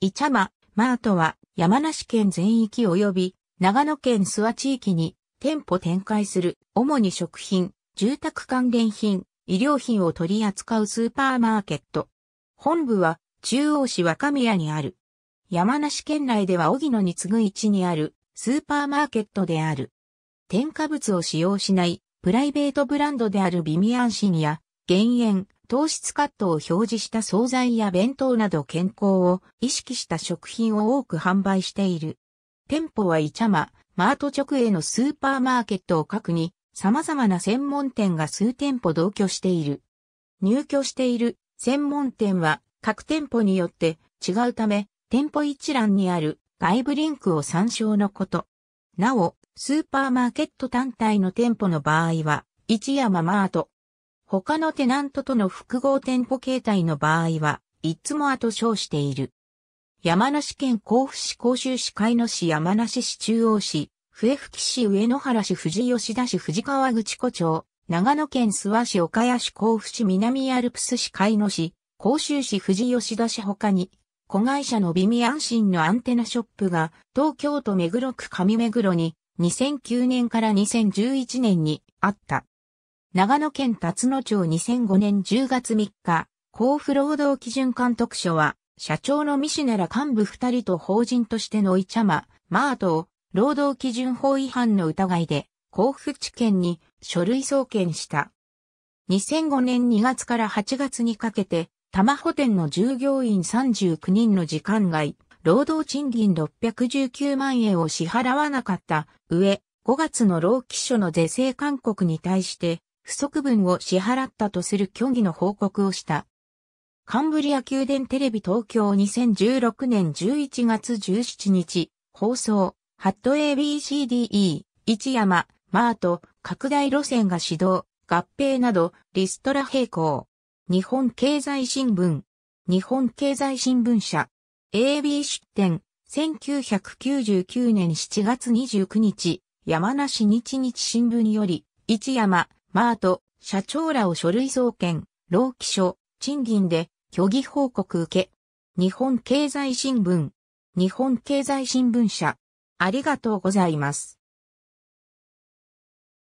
イチャマ、マートは山梨県全域及び長野県諏訪地域に店舗展開する主に食品、住宅関連品、医療品を取り扱うスーパーマーケット。本部は中央市若宮にある。山梨県内では荻野に次ぐ位置にあるスーパーマーケットである。添加物を使用しないプライベートブランドであるビミアンシンや減塩、糖質カットを表示した惣菜や弁当など健康を意識した食品を多く販売している。店舗はイチャマ、マート直営のスーパーマーケットを各に、様々な専門店が数店舗同居している。入居している専門店は各店舗によって違うため、店舗一覧にある外部リンクを参照のこと。なお、スーパーマーケット単体の店舗の場合は、一山マート、他のテナントとの複合店舗形態の場合は、いつも後称している。山梨県甲府市甲州市海野市山梨市中央市、笛吹市上野原市富士吉田市藤川口湖町、長野県諏訪市岡谷市甲府市南アルプス市海野市、甲州市富士吉田市他に、子会社の微微安心のアンテナショップが東京都目黒区上目黒に2009年から2011年にあった。長野県辰野町2005年10月3日、甲府労働基準監督署は、社長のミシネラ幹部二人と法人としてのイチャマ、マートを、労働基準法違反の疑いで、甲府地検に書類送検した。2005年2月から8月にかけて、玉保店の従業員39人の時間外、労働賃金619万円を支払わなかった上、5月の労基署の是正勧告に対して、不足分を支払ったとする虚偽の報告をした。カンブリア宮殿テレビ東京2016年11月17日、放送、ハット ABCDE、一山、マート、拡大路線が指導、合併など、リストラ並行。日本経済新聞、日本経済新聞社、AB 出展、1999年7月29日、山梨日日新聞より、一山、マート、社長らを書類送検、労基署、賃金で、虚偽報告受け。日本経済新聞、日本経済新聞社。ありがとうございます。